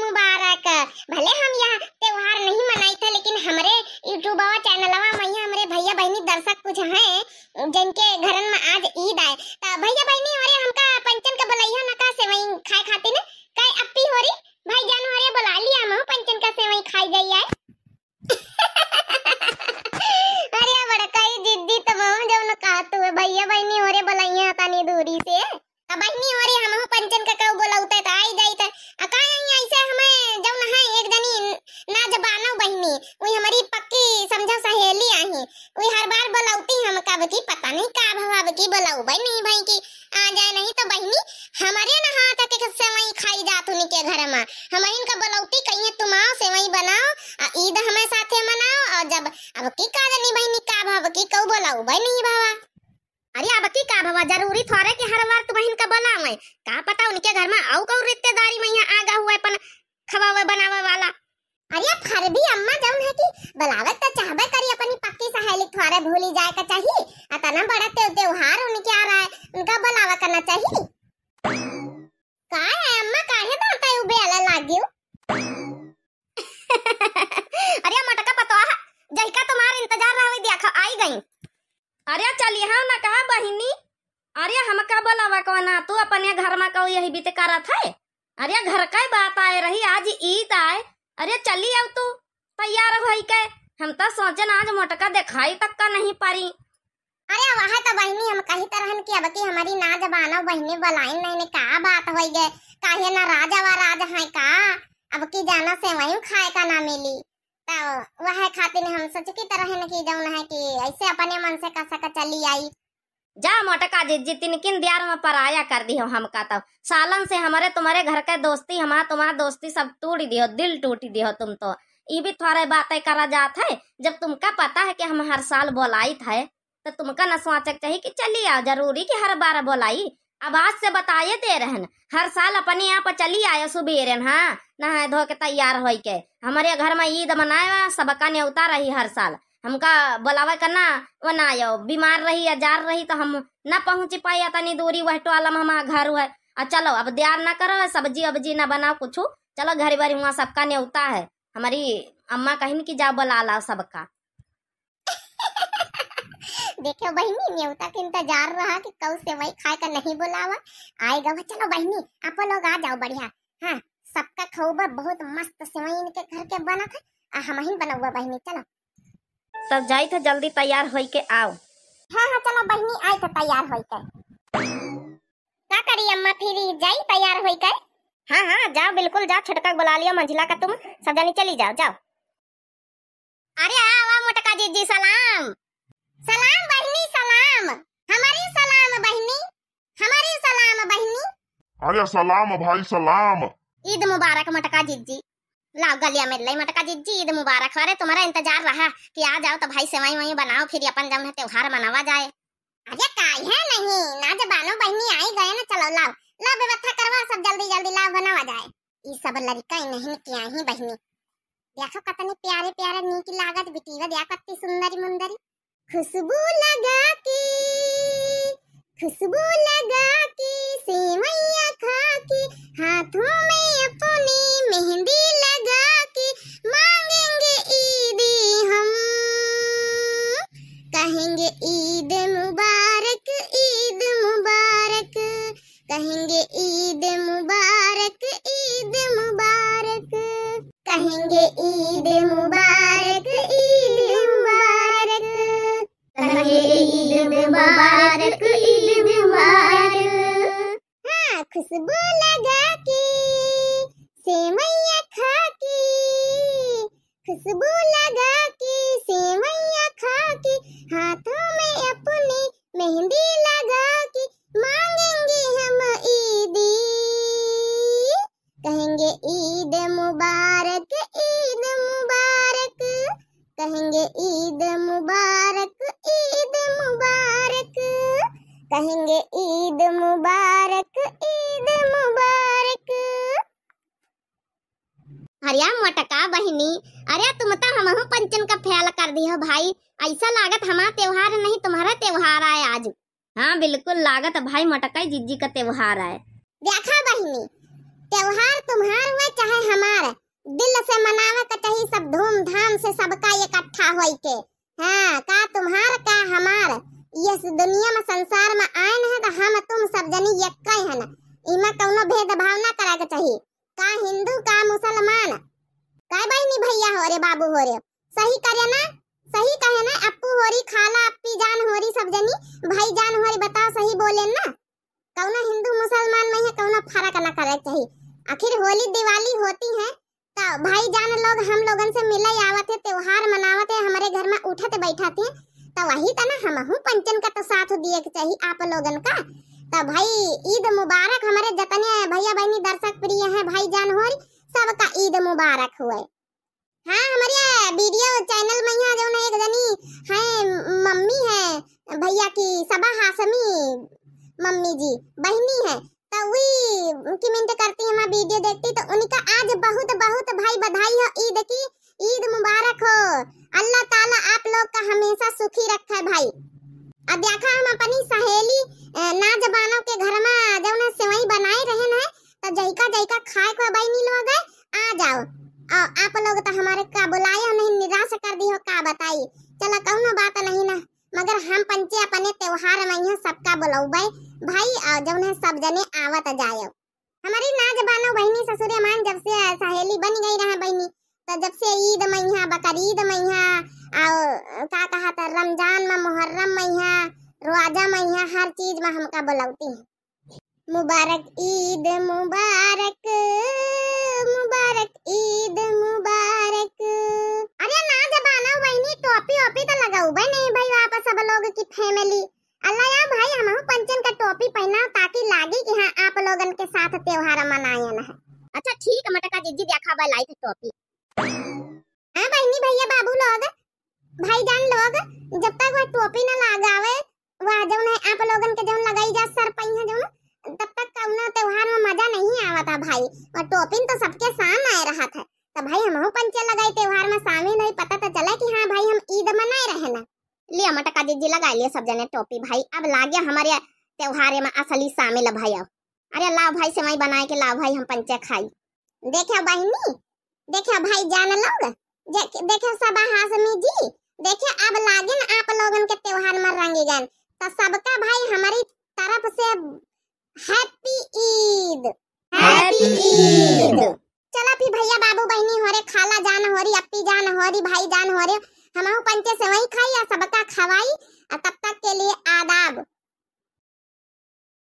मुबारक भले हम यहाँ त्योहार नहीं मनाई थे लेकिन हमारे यूट्यूब चैनल हमारे भैया बहनी दर्शक कुछ हैं जिनके घर में आज ईद आए तो भैया बहनी अरे हमका पंचन का बोलैया ना का सेवई खाए खाते ना कई अप्पी हो रही भाई जान हमारे बुला लिया हम पंचन का सेवई खाई गई है भी बनाओ ईद हमारे साथे मनाओ और जब अब की का जनी बहनी का भाव की कहू बोला बहनी भाई भावा अरे अब की का भावा जरूरी थोड़े कि हर बार तू तो बहन का बोला मैं का पता उनके घर में आऊ कहू रिश्तेदारी में यहाँ आगा हुआ अपन खवावे बनावे वाला अरे अब फर भी अम्मा जौन है कि बुलावे तो चाहबे करी अपनी पक्की सहेली थोड़े भूली जाए का चाहिए आ अतना बड़ा त्योहार उनके आ रहा है उनका बुलावा करना चाहिए इंतजार रहा दिया खा आई गई अरे चलिए हाँ ना कहा बहिनी अरे हमका बोलावा को ना हाँ, तू अपने घर में को यही बीते करा था अरे घर का बात आए रही आज ईद आए अरे चली अब तू तैयार हो के हम तो सोचन आज मोटका दिखाई तक का नहीं पारी अरे वह तो बहनी हम कही तरह की अब की हमारी ना जबाना बहनी बलाइन नहीं का बात हो गए काहे ना राजा वा राजा है का अब की जाना से वही खाए का ना मिली वह खातिर हम सोच सोचकी तरह न कि जौन है कि ऐसे अपने मन से कसा का चली आई जा मोटका जी जी तीन किन दियार में पराया कर दियो हम का कहता सालन से हमारे तुम्हारे घर के दोस्ती हमारा तुम्हारा दोस्ती सब टूट दियो दिल टूट दियो तुम तो ये भी थोड़े बातें करा जात है जब तुमका पता है कि हम हर साल बोलाई था तो तुमका न सोचक चाहिए कि चली आओ जरूरी कि हर बार बोलाई अब से बताए दे रहन हर साल अपने यहाँ पर चली आयो सुबेरे हाँ नहा धो के तैयार हो के हमारे घर में ईद मनाए सबका न्योता रही हर साल हमका बुलावे का वो ना आयो बीमार रही या जार रही तो हम न पहुँच पाए तनी दूरी वह टोलम हमारा घर है और चलो अब दयार ना करो सब्जी वब्जी ना बनाओ कुछ चलो घर बार हुआ सबका न्योता है हमारी अम्मा कहीं कि जाओ बुला लाओ सबका देखो बहनी न्योता के इंतजार रहा कि से वही खाए का नहीं बुलावा आएगा वह चलो बहनी आप लोग आ जाओ बढ़िया हाँ सबका खौबा बहुत मस्त सेवई इनके घर के बना था आ हम ही बनाऊंगा बहनी चलो सब जाई था तो जल्दी तैयार होई के आओ हाँ हाँ चलो बहनी आए था तो तैयार होई के का करी अम्मा फिर जाई तैयार होई के हाँ हाँ जाओ बिल्कुल जाओ छटका बुला लियो मंजिला का तुम सब जानी चली जाओ जाओ अरे आवा मोटका जी जी सलाम सलाम बहनी सलाम हमारी सलाम बहनी हमारी सलाम बहनी अरे सलाम भाई सलाम ईद मुबारक मटका जीजी लाओ गलिया में लई मटका जीजी ईद मुबारक अरे तुम्हारा इंतजार रहा कि आ जाओ तो भाई सेवाई वही बनाओ फिर अपन जब तो त्योहार मनावा जाए अरे काई है नहीं ना जब बानो बहनी आई गए ना चलो लाओ लाओ व्यवस्था करवा सब जल्दी जल्दी लाओ बनावा जाए ई सब लड़का नहीं किया ही बहनी देखो कतनी प्यारे प्यारे नीकी लागत बिटीवा देखो कितनी सुंदरी मुंदरी खुशबू लगा के खुशबू लगा के सेवैया खा के हाथों में अपनी मेहंदी लगा के मांगेंगे ईद हम कहेंगे ईद मुबारक ईद मुबारक कहेंगे ईद मुबारक ईद मुबारक कहेंगे ईद मुबारक हाँ, खुशबू लगा के सेवैया खा के खुशबू लगा की सेवैया खा के हाथों में अपनी मेहंदी कहेंगे ईद मुबारक ईद मुबारक अरे मटका बहनी अरे तुम तो हम पंचन का फैल कर दी हो भाई ऐसा लागत हमारा त्योहार नहीं तुम्हारा त्योहार आए आज हाँ बिल्कुल लागत भाई मटका जिज्जी का त्योहार है देखा बहनी त्योहार तुम्हार हुआ चाहे हमारा दिल से मनावा का चाहिए सब धूमधाम से सबका इकट्ठा हो के हाँ का तुम्हार का हमारा इस दुनिया में संसार में आए न है तो हम तुम सब जनी यक्का ही है इमा कौनो भेदभाव ना करा के चाहिए का हिंदू का मुसलमान का भाई नहीं भैया हो रे बाबू हो रे सही करे ना सही कहे ना अप्पू हो रही खाला अप्पी जान हो रही सब जनी भाई जान हो रही बताओ सही बोले ना कौनो हिंदू मुसलमान में है कौनो फर्क ना करे चाहिए आखिर होली दिवाली होती है तो भाई जान लोग हम लोगन से मिले आवत है त्योहार मनावत है हमारे घर में उठत बैठाते हैं तो वही तो तना हमहू पंचन का तो साथ दिए के चाहिए आप लोगन का तो भाई ईद मुबारक हमारे जतने भैया बहनी दर्शक प्रिय हैं भाई जान हो सबका ईद मुबारक हुए हाँ हमारे वीडियो चैनल में यहाँ जो ना एक जनी है मम्मी है भैया की सबा हाशमी मम्मी जी बहनी है तो वही कमेंट करती है हमारा वीडियो देखती तो उनका आज बहुत बहुत भाई बधाई हो ईद की ईद मुबारक हो अल्लाह ताला आप लोग का हमेशा सुखी रखे भाई अब देखा हम अपनी सहेली नाजबानों के घर में जौन सेवई बनाए रहे ना तो जयका जयका खाए को भाई नहीं लोग आ जाओ आ, आप लोग तो हमारे का बुलाए नहीं निराश कर दी हो का बताई चलो कहूँ ना बात नहीं ना मगर हम पंचे अपने त्योहार में यहाँ सबका बुलाऊ भाई और जौन है सब जने आवत जाए हमारी नाजबानो बहनी ससुरे मान जब से सहेली बन गई रहा बहनी तो जब से ईद मैया बकरीद मैया और का कहा था रमजान में मुहर्रम मैया रोजा मैया हर चीज में हमका बुलाती है मुबारक ईद मुबारक मुबारक ईद मुबारक अरे ना जब आना बहनी टोपी ओपी तो लगाऊ भाई नहीं भाई वापस सब लोग की फैमिली अल्लाह या भाई हम पंचन का टोपी पहना ताकि लागे कि हाँ आप लोगन के साथ त्योहार मनाया ना है अच्छा ठीक है मटका दीदी देखा लाइक टोपी भैया बाबू लोग भाईजान लोग जब तक वह टोपी न लगावे वह जो है आप लोगन के जो लगाई जा सर पई है जो तब तक कौनो त्योहार में मजा नहीं आवा था भाई और टोपी तो सबके साम आए रहा था तो भाई हम पंचे लगाई त्योहार में शामिल नहीं पता तो चला कि हाँ भाई हम ईद मनाए रहे ना लिया मटका दीदी लगा लिया सब जने टोपी भाई अब ला गया हमारे त्योहार में असली शामिल है भाई अब अरे लाओ भाई से सेवई बनाए के लाओ भाई हम पंचे खाई देखे बहनी देखे भाई जान लोग देखे सब हाजमी जी देखे अब लागन आप लोगन के त्योहार मर रंगी गन तो सबका भाई हमारी तरफ से हैप्पी ईद हैप्पी ईद चला फिर भैया बाबू बहनी होरे खाला जान होरी अप्पी जान होरी भाई जान होरे रहे हम पंचे से वही खाई या सबका खवाई तब तक के लिए आदाब